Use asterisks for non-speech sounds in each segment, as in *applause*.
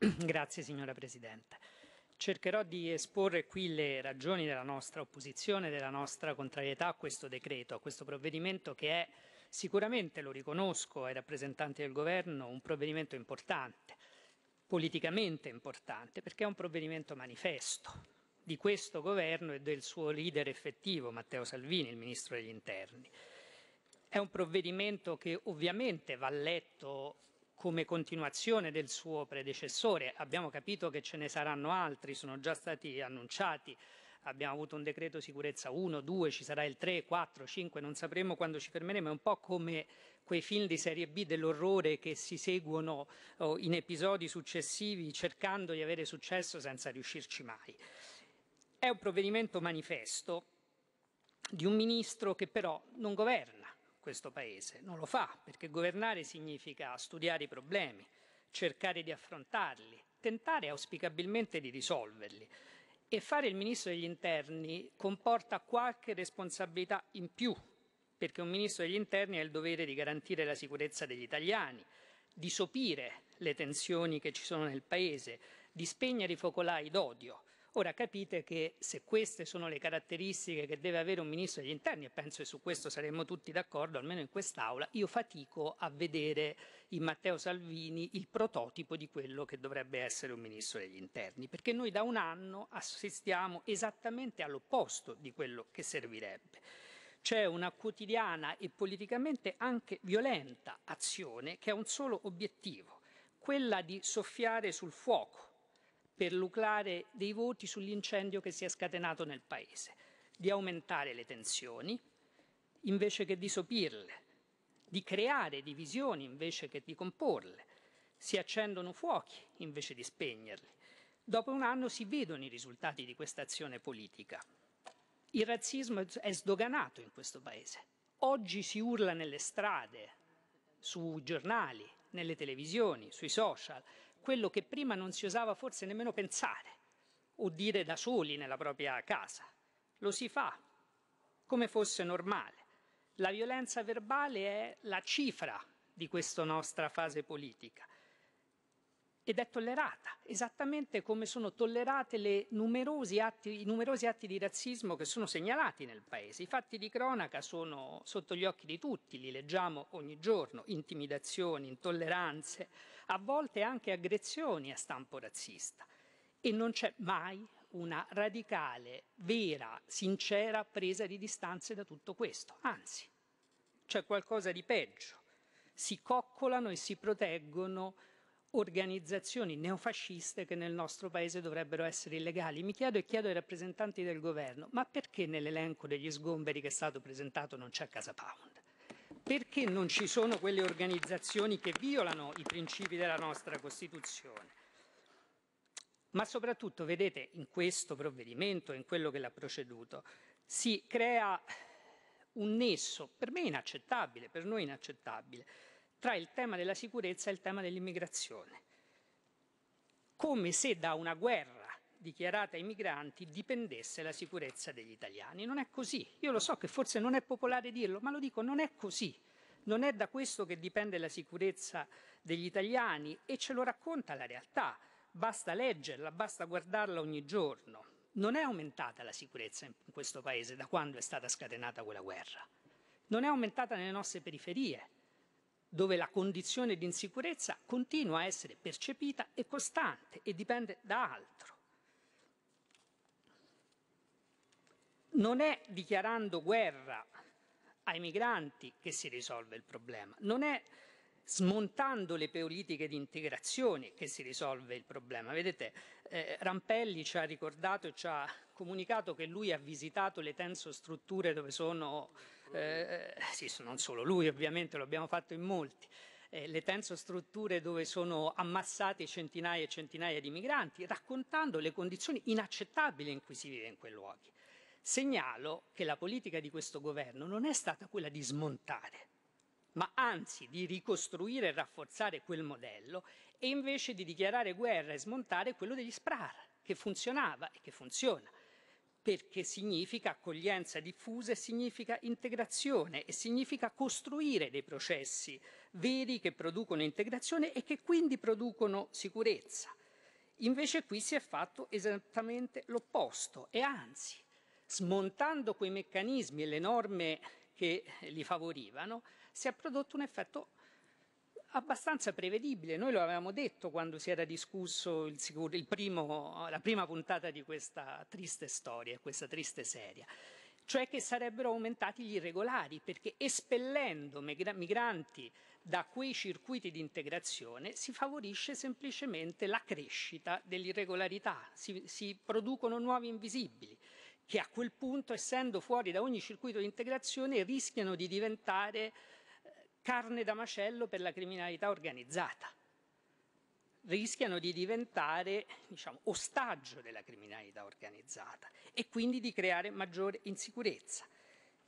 *clears throat* Grazie signora Presidente. Cercherò di esporre qui le ragioni della nostra opposizione, della nostra contrarietà a questo decreto, a questo provvedimento che è sicuramente, lo riconosco ai rappresentanti del governo, un provvedimento importante, politicamente importante, perché è un provvedimento manifesto di questo governo e del suo leader effettivo, Matteo Salvini, il ministro degli interni. È un provvedimento che ovviamente va letto come continuazione del suo predecessore. Abbiamo capito che ce ne saranno altri, sono già stati annunciati. Abbiamo avuto un decreto sicurezza 1, 2, ci sarà il 3, 4, 5, non sapremo quando ci fermeremo. È un po' come quei film di serie B dell'orrore che si seguono in episodi successivi cercando di avere successo senza riuscirci mai. È un provvedimento manifesto di un ministro che però non governa questo Paese. Non lo fa perché governare significa studiare i problemi, cercare di affrontarli, tentare auspicabilmente di risolverli. E fare il ministro degli interni comporta qualche responsabilità in più, perché un ministro degli interni ha il dovere di garantire la sicurezza degli italiani, di sopire le tensioni che ci sono nel Paese, di spegnere i focolai d'odio. Ora capite che se queste sono le caratteristiche che deve avere un ministro degli interni, e penso che su questo saremmo tutti d'accordo, almeno in quest'Aula, io fatico a vedere in Matteo Salvini il prototipo di quello che dovrebbe essere un ministro degli interni, perché noi da un anno assistiamo esattamente all'opposto di quello che servirebbe. C'è una quotidiana e politicamente anche violenta azione che ha un solo obiettivo, quella di soffiare sul fuoco per lucrare dei voti sull'incendio che si è scatenato nel Paese, di aumentare le tensioni invece che di sopirle, di creare divisioni invece che di comporle, si accendono fuochi invece di spegnerli. Dopo un anno si vedono i risultati di questa azione politica. Il razzismo è sdoganato in questo Paese. Oggi si urla nelle strade, sui giornali, nelle televisioni, sui social, quello che prima non si osava forse nemmeno pensare o dire da soli nella propria casa. Lo si fa come fosse normale. La violenza verbale è la cifra di questa nostra fase politica ed è tollerata, esattamente come sono tollerati numerosi atti, i numerosi atti di razzismo che sono segnalati nel Paese. I fatti di cronaca sono sotto gli occhi di tutti, li leggiamo ogni giorno, intimidazioni, intolleranze, a volte anche aggressioni a stampo razzista. E non c'è mai una radicale, vera, sincera presa di distanze da tutto questo. Anzi, c'è qualcosa di peggio. Si coccolano e si proteggono organizzazioni neofasciste che nel nostro paese dovrebbero essere illegali. Mi chiedo e chiedo ai rappresentanti del governo, ma perché nell'elenco degli sgomberi che è stato presentato non c'è Casa Pound? Perché non ci sono quelle organizzazioni che violano i principi della nostra Costituzione? Ma soprattutto, vedete, in questo provvedimento, in quello che l'ha proceduto, si crea un nesso, per me inaccettabile, per noi inaccettabile, tra il tema della sicurezza e il tema dell'immigrazione, come se da una guerra dichiarata ai migranti dipendesse la sicurezza degli italiani. Non è così. Io lo so che forse non è popolare dirlo, ma lo dico, non è così. Non è da questo che dipende la sicurezza degli italiani e ce lo racconta la realtà. Basta leggerla, basta guardarla ogni giorno. Non è aumentata la sicurezza in questo paese da quando è stata scatenata quella guerra. Non è aumentata nelle nostre periferie dove la condizione di insicurezza continua a essere percepita e costante e dipende da altro. Non è dichiarando guerra ai migranti che si risolve il problema, non è smontando le politiche di integrazione che si risolve il problema. Vedete, eh, Rampelli ci ha ricordato e ci ha comunicato che lui ha visitato le tensostrutture dove sono, eh, sì, non solo lui ovviamente, lo abbiamo fatto in molti, eh, le tensostrutture dove sono ammassate centinaia e centinaia di migranti, raccontando le condizioni inaccettabili in cui si vive in quei luoghi. Segnalo che la politica di questo governo non è stata quella di smontare, ma anzi di ricostruire e rafforzare quel modello e invece di dichiarare guerra e smontare quello degli SPRAR, che funzionava e che funziona, perché significa accoglienza diffusa e significa integrazione e significa costruire dei processi veri che producono integrazione e che quindi producono sicurezza. Invece qui si è fatto esattamente l'opposto e anzi, smontando quei meccanismi e le norme che li favorivano, si è prodotto un effetto abbastanza prevedibile. Noi lo avevamo detto quando si era discusso il sicuro, il primo, la prima puntata di questa triste storia, questa triste serie, cioè che sarebbero aumentati gli irregolari, perché espellendo migranti da quei circuiti di integrazione si favorisce semplicemente la crescita dell'irregolarità, si, si producono nuovi invisibili che a quel punto, essendo fuori da ogni circuito di integrazione, rischiano di diventare carne da macello per la criminalità organizzata. Rischiano di diventare diciamo, ostaggio della criminalità organizzata e quindi di creare maggiore insicurezza.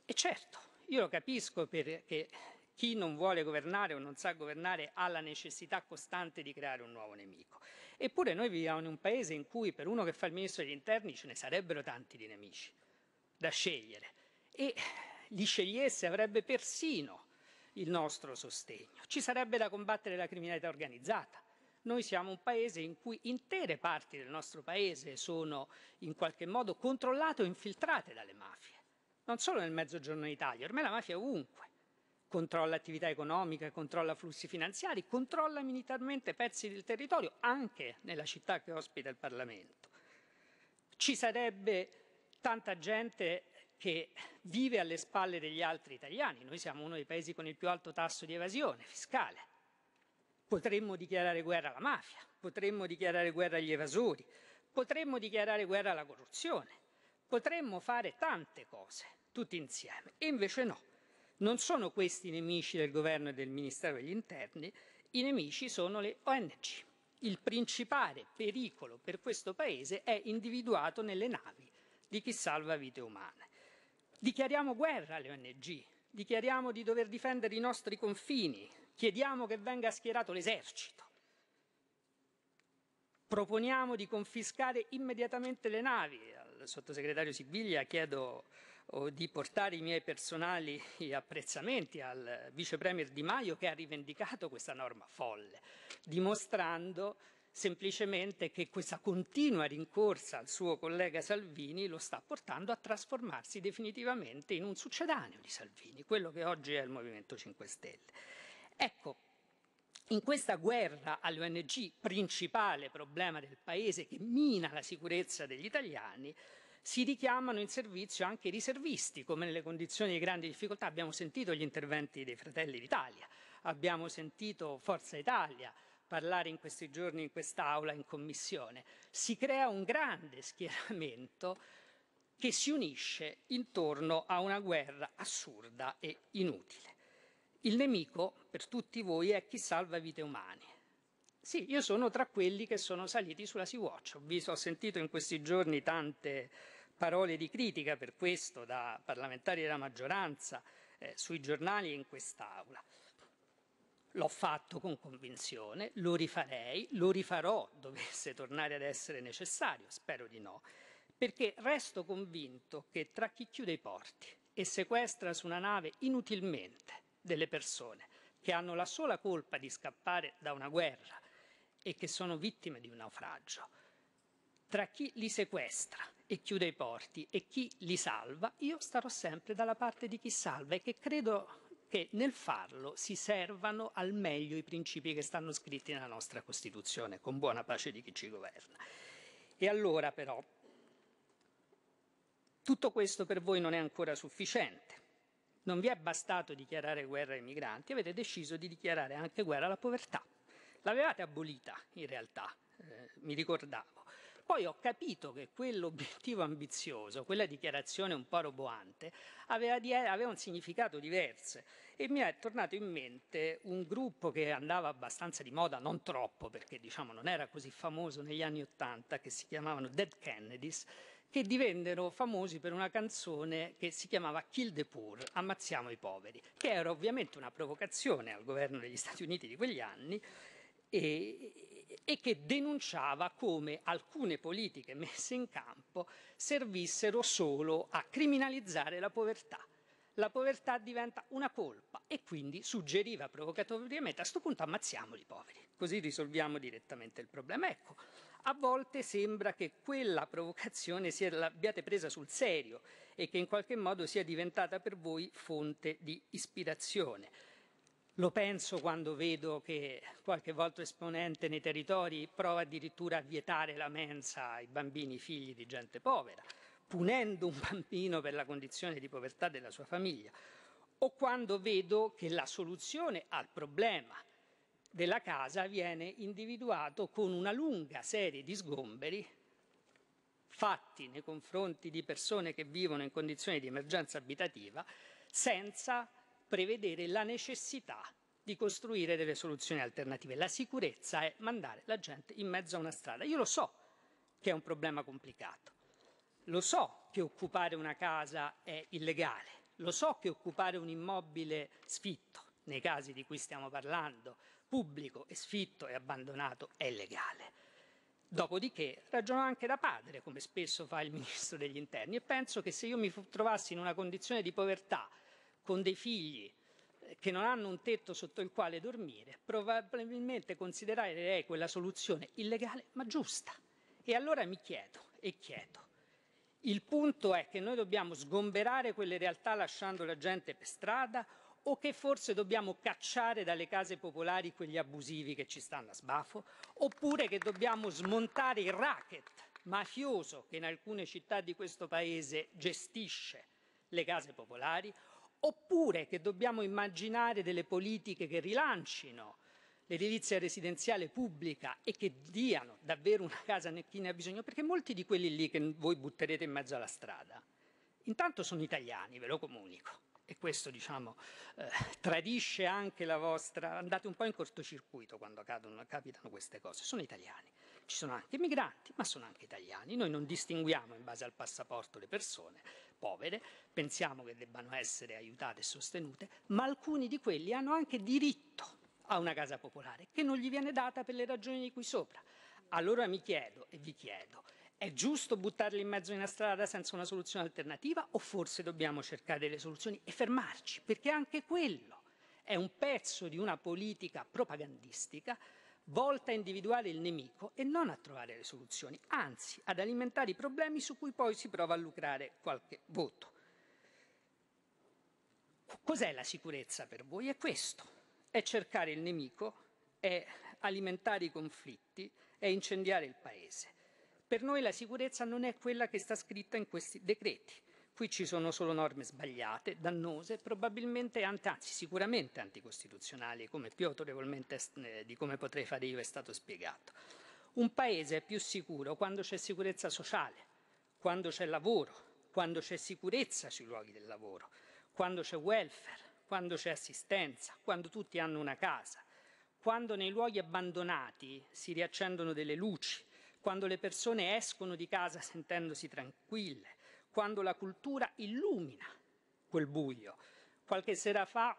E certo, io lo capisco perché chi non vuole governare o non sa governare ha la necessità costante di creare un nuovo nemico. Eppure noi viviamo in un paese in cui per uno che fa il ministro degli interni ce ne sarebbero tanti di nemici da scegliere e li scegliesse avrebbe persino il nostro sostegno. Ci sarebbe da combattere la criminalità organizzata. Noi siamo un paese in cui intere parti del nostro paese sono in qualche modo controllate o infiltrate dalle mafie, non solo nel Mezzogiorno d'Italia, ormai la mafia è ovunque. Controlla attività economica, controlla flussi finanziari, controlla militarmente pezzi del territorio, anche nella città che ospita il Parlamento. Ci sarebbe tanta gente che vive alle spalle degli altri italiani. Noi siamo uno dei paesi con il più alto tasso di evasione fiscale. Potremmo dichiarare guerra alla mafia, potremmo dichiarare guerra agli evasori, potremmo dichiarare guerra alla corruzione, potremmo fare tante cose tutti insieme. E invece no, non sono questi i nemici del governo e del Ministero degli Interni, i nemici sono le ONG. Il principale pericolo per questo Paese è individuato nelle navi di chi salva vite umane. Dichiariamo guerra alle ONG, dichiariamo di dover difendere i nostri confini, chiediamo che venga schierato l'esercito. Proponiamo di confiscare immediatamente le navi. Al sottosegretario Sibiglia chiedo oh, di portare i miei personali apprezzamenti al vicepremier Di Maio che ha rivendicato questa norma folle, dimostrando semplicemente che questa continua rincorsa al suo collega Salvini lo sta portando a trasformarsi definitivamente in un succedaneo di Salvini, quello che oggi è il Movimento 5 Stelle. Ecco, in questa guerra alle ONG, principale problema del Paese che mina la sicurezza degli italiani, si richiamano in servizio anche i riservisti, come nelle condizioni di grande difficoltà. Abbiamo sentito gli interventi dei Fratelli d'Italia, abbiamo sentito Forza Italia, parlare in questi giorni in quest'aula, in commissione. Si crea un grande schieramento che si unisce intorno a una guerra assurda e inutile. Il nemico per tutti voi è chi salva vite umane. Sì, io sono tra quelli che sono saliti sulla Sea-Watch. Ho, visto, ho sentito in questi giorni tante parole di critica per questo da parlamentari della maggioranza, eh, sui giornali e in quest'Aula l'ho fatto con convinzione, lo rifarei, lo rifarò dovesse tornare ad essere necessario, spero di no, perché resto convinto che tra chi chiude i porti e sequestra su una nave inutilmente delle persone che hanno la sola colpa di scappare da una guerra e che sono vittime di un naufragio, tra chi li sequestra e chiude i porti e chi li salva, io starò sempre dalla parte di chi salva e che credo che nel farlo si servano al meglio i principi che stanno scritti nella nostra Costituzione, con buona pace di chi ci governa. E allora però tutto questo per voi non è ancora sufficiente. Non vi è bastato dichiarare guerra ai migranti, avete deciso di dichiarare anche guerra alla povertà. L'avevate abolita in realtà, eh, mi ricordavo poi ho capito che quell'obiettivo ambizioso, quella dichiarazione un po' roboante, aveva, di, aveva un significato diverso e mi è tornato in mente un gruppo che andava abbastanza di moda, non troppo perché diciamo non era così famoso negli anni Ottanta, che si chiamavano Dead Kennedys, che divennero famosi per una canzone che si chiamava Kill the Poor, Ammazziamo i poveri, che era ovviamente una provocazione al governo degli Stati Uniti di quegli anni e, e che denunciava come alcune politiche messe in campo servissero solo a criminalizzare la povertà. La povertà diventa una colpa e quindi suggeriva provocatoriamente a questo punto ammazziamo i poveri, così risolviamo direttamente il problema. Ecco, a volte sembra che quella provocazione sia, l'abbiate presa sul serio e che in qualche modo sia diventata per voi fonte di ispirazione. Lo penso quando vedo che qualche volta esponente nei territori prova addirittura a vietare la mensa ai bambini figli di gente povera, punendo un bambino per la condizione di povertà della sua famiglia, o quando vedo che la soluzione al problema della casa viene individuato con una lunga serie di sgomberi fatti nei confronti di persone che vivono in condizioni di emergenza abitativa senza prevedere la necessità di costruire delle soluzioni alternative. La sicurezza è mandare la gente in mezzo a una strada. Io lo so che è un problema complicato, lo so che occupare una casa è illegale, lo so che occupare un immobile sfitto, nei casi di cui stiamo parlando, pubblico e sfitto e abbandonato è illegale. Dopodiché ragiono anche da padre, come spesso fa il *laughs* ministro degli interni, e penso che se io mi trovassi in una condizione di povertà con dei figli eh, che non hanno un tetto sotto il quale dormire, probabilmente considererei quella soluzione illegale ma giusta. E allora mi chiedo e chiedo, il punto è che noi dobbiamo sgomberare quelle realtà lasciando la gente per strada o che forse dobbiamo cacciare dalle case popolari quegli abusivi che ci stanno a sbafo, oppure che dobbiamo smontare il racket mafioso che in alcune città di questo paese gestisce le case popolari, oppure che dobbiamo immaginare delle politiche che rilancino l'edilizia residenziale pubblica e che diano davvero una casa a chi ne ha bisogno, perché molti di quelli lì che voi butterete in mezzo alla strada, intanto sono italiani, ve lo comunico, e questo diciamo eh, tradisce anche la vostra, andate un po' in cortocircuito quando cadono, capitano queste cose, sono italiani. Ci sono anche migranti, ma sono anche italiani. Noi non distinguiamo in base al passaporto le persone povere, pensiamo che debbano essere aiutate e sostenute, ma alcuni di quelli hanno anche diritto a una casa popolare che non gli viene data per le ragioni di cui sopra. Allora mi chiedo e vi chiedo, è giusto buttarli in mezzo a una strada senza una soluzione alternativa o forse dobbiamo cercare delle soluzioni e fermarci? Perché anche quello è un pezzo di una politica propagandistica volta a individuare il nemico e non a trovare le soluzioni, anzi ad alimentare i problemi su cui poi si prova a lucrare qualche voto. Cos'è la sicurezza per voi? È questo, è cercare il nemico, è alimentare i conflitti, è incendiare il Paese. Per noi la sicurezza non è quella che sta scritta in questi decreti. Qui ci sono solo norme sbagliate, dannose, probabilmente, anzi sicuramente anticostituzionali, come più autorevolmente eh, di come potrei fare io è stato spiegato. Un paese è più sicuro quando c'è sicurezza sociale, quando c'è lavoro, quando c'è sicurezza sui luoghi del lavoro, quando c'è welfare, quando c'è assistenza, quando tutti hanno una casa, quando nei luoghi abbandonati si riaccendono delle luci, quando le persone escono di casa sentendosi tranquille, quando la cultura illumina quel buio. Qualche sera fa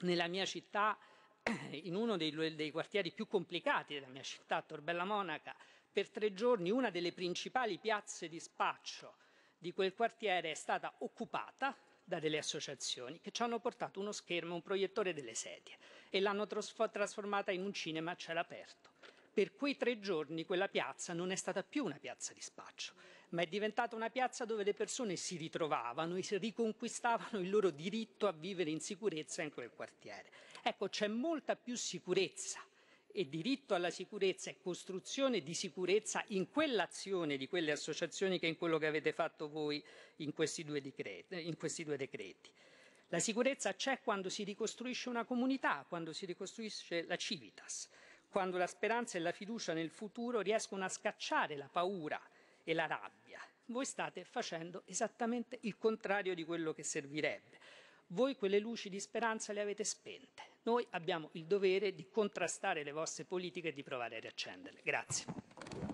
nella mia città, *clears throat* in uno dei, dei quartieri più complicati della mia città, Torbella Monaca, per tre giorni una delle principali piazze di spaccio di quel quartiere è stata occupata da delle associazioni che ci hanno portato uno schermo, un proiettore delle sedie e l'hanno trasformata in un cinema a cielo aperto. Per quei tre giorni quella piazza non è stata più una piazza di spaccio, ma è diventata una piazza dove le persone si ritrovavano e si riconquistavano il loro diritto a vivere in sicurezza in quel quartiere. Ecco, c'è molta più sicurezza e diritto alla sicurezza e costruzione di sicurezza in quell'azione di quelle associazioni che in quello che avete fatto voi in questi due decreti. In questi due decreti. La sicurezza c'è quando si ricostruisce una comunità, quando si ricostruisce la civitas, quando la speranza e la fiducia nel futuro riescono a scacciare la paura e la rabbia voi state facendo esattamente il contrario di quello che servirebbe. Voi quelle luci di speranza le avete spente. Noi abbiamo il dovere di contrastare le vostre politiche e di provare a riaccenderle. Grazie.